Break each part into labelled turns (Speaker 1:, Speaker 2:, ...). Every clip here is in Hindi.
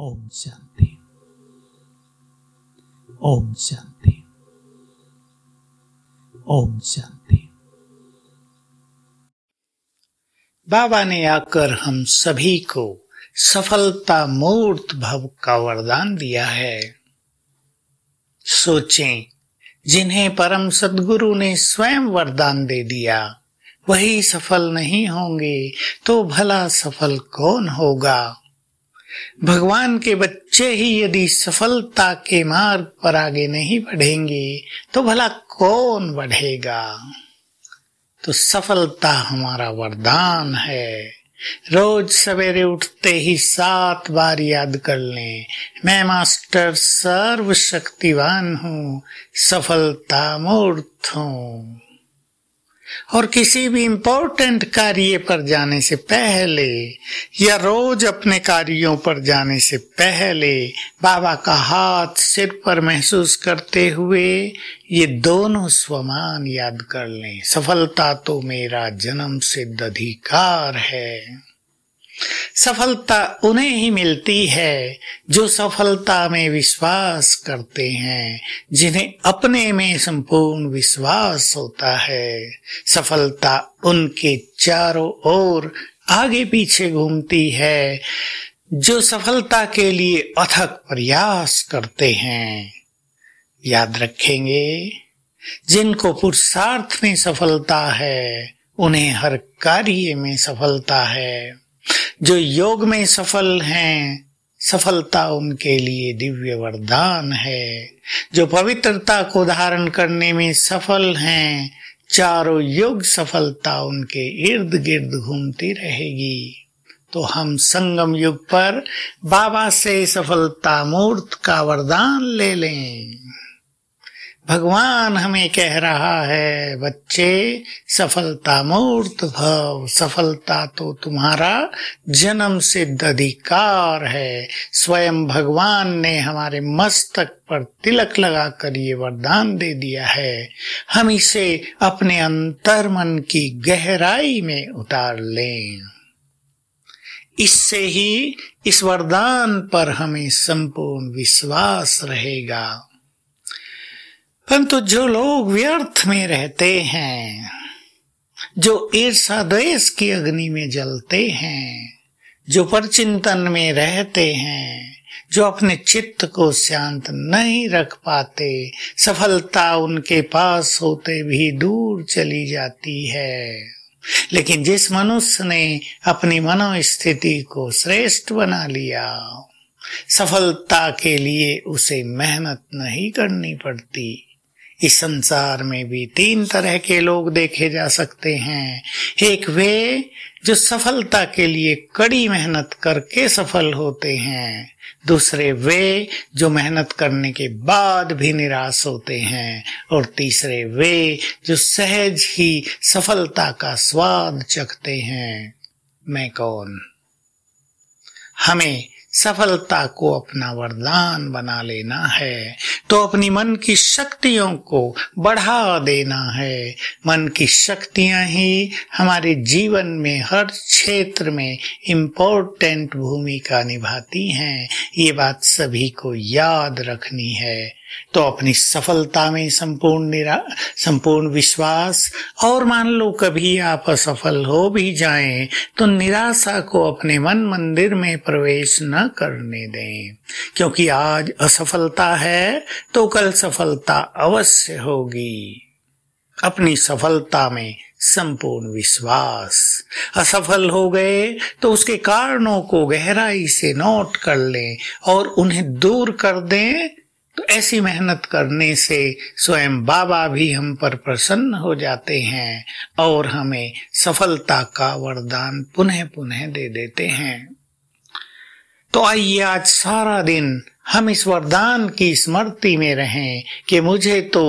Speaker 1: ओम शांति ओम शांति ओम शांति बाबा ने आकर हम सभी को सफलता मूर्त भव का वरदान दिया है सोचें जिन्हें परम सदगुरु ने स्वयं वरदान दे दिया वही सफल नहीं होंगे तो भला सफल कौन होगा भगवान के बच्चे ही यदि सफलता के मार्ग पर आगे नहीं बढ़ेंगे तो भला कौन बढ़ेगा तो सफलता हमारा वरदान है रोज सवेरे उठते ही सात बार याद कर लें मैं मास्टर सर्वशक्तिवान हूँ सफलता मूर्त हूँ और किसी भी इम्पोर्टेंट कार्य पर जाने से पहले या रोज अपने कार्यों पर जाने से पहले बाबा का हाथ सिर पर महसूस करते हुए ये दोनों स्वमान याद कर लें सफलता तो मेरा जन्म सिद्ध अधिकार है सफलता उन्हें ही मिलती है जो सफलता में विश्वास करते हैं जिन्हें अपने में संपूर्ण विश्वास होता है सफलता उनके चारों ओर आगे पीछे घूमती है जो सफलता के लिए अथक प्रयास करते हैं याद रखेंगे जिनको पुरुषार्थ में सफलता है उन्हें हर कार्य में सफलता है जो योग में सफल हैं सफलता उनके लिए दिव्य वरदान है जो पवित्रता को धारण करने में सफल हैं चारों योग सफलता उनके इर्द गिर्द घूमती रहेगी तो हम संगम युग पर बाबा से सफलता मूर्त का वरदान ले लें भगवान हमें कह रहा है बच्चे सफलता मूर्त भव सफलता तो तुम्हारा जन्म सिद्ध अधिकार है स्वयं भगवान ने हमारे मस्तक पर तिलक लगाकर ये वरदान दे दिया है हम इसे अपने अंतर मन की गहराई में उतार लें इससे ही इस वरदान पर हमें संपूर्ण विश्वास रहेगा परंतु तो जो लोग व्यर्थ में रहते हैं जो ईर्षा द्वेष की अग्नि में जलते हैं जो परचिंतन में रहते हैं जो अपने चित्त को शांत नहीं रख पाते सफलता उनके पास होते भी दूर चली जाती है लेकिन जिस मनुष्य ने अपनी मनोस्थिति को श्रेष्ठ बना लिया सफलता के लिए उसे मेहनत नहीं करनी पड़ती इस संसार में भी तीन तरह के लोग देखे जा सकते हैं एक वे जो सफलता के लिए कड़ी मेहनत करके सफल होते हैं दूसरे वे जो मेहनत करने के बाद भी निराश होते हैं और तीसरे वे जो सहज ही सफलता का स्वाद चखते हैं मैं कौन हमें सफलता को अपना वरदान बना लेना है तो अपनी मन की शक्तियों को बढ़ा देना है मन की शक्तियां ही हमारे जीवन में हर क्षेत्र में इम्पोर्टेंट भूमिका निभाती हैं ये बात सभी को याद रखनी है तो अपनी सफलता में संपूर्ण निरा संपूर्ण विश्वास और मान लो कभी आप असफल हो भी जाएं तो निराशा को अपने मन मंदिर में प्रवेश न करने दें क्योंकि आज असफलता है तो कल सफलता अवश्य होगी अपनी सफलता में संपूर्ण विश्वास असफल हो गए तो उसके कारणों को गहराई से नोट कर लें और उन्हें दूर कर दें तो ऐसी मेहनत करने से स्वयं बाबा भी हम पर प्रसन्न हो जाते हैं और हमें सफलता का वरदान पुनः पुनः दे देते हैं तो आइए आज सारा दिन हम इस वरदान की स्मृति में रहें कि मुझे तो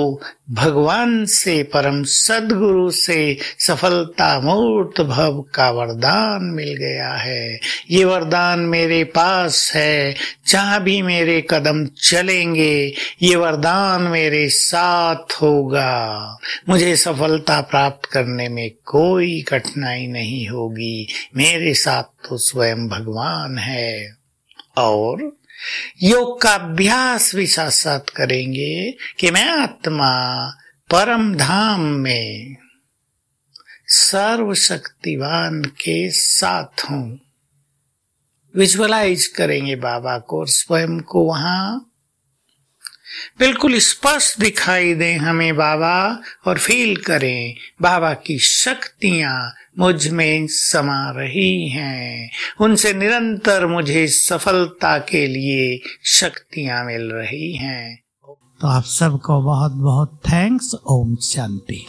Speaker 1: भगवान से परम सदगुरु से सफलता मूर्त भव का वरदान मिल गया है ये वरदान मेरे पास है जहाँ भी मेरे कदम चलेंगे ये वरदान मेरे साथ होगा मुझे सफलता प्राप्त करने में कोई कठिनाई नहीं होगी मेरे साथ तो स्वयं भगवान है और योग का अभ्यास भी साथ साथ करेंगे कि मैं आत्मा परम धाम में सर्वशक्तिवान के साथ हूं विजुअलाइज करेंगे बाबा को और स्वयं को वहां बिल्कुल स्पष्ट दिखाई दे हमें बाबा और फील करें बाबा की शक्तियां मुझ में समा रही हैं उनसे निरंतर मुझे सफलता के लिए शक्तियां मिल रही हैं तो आप सबको बहुत बहुत थैंक्स ओम शांति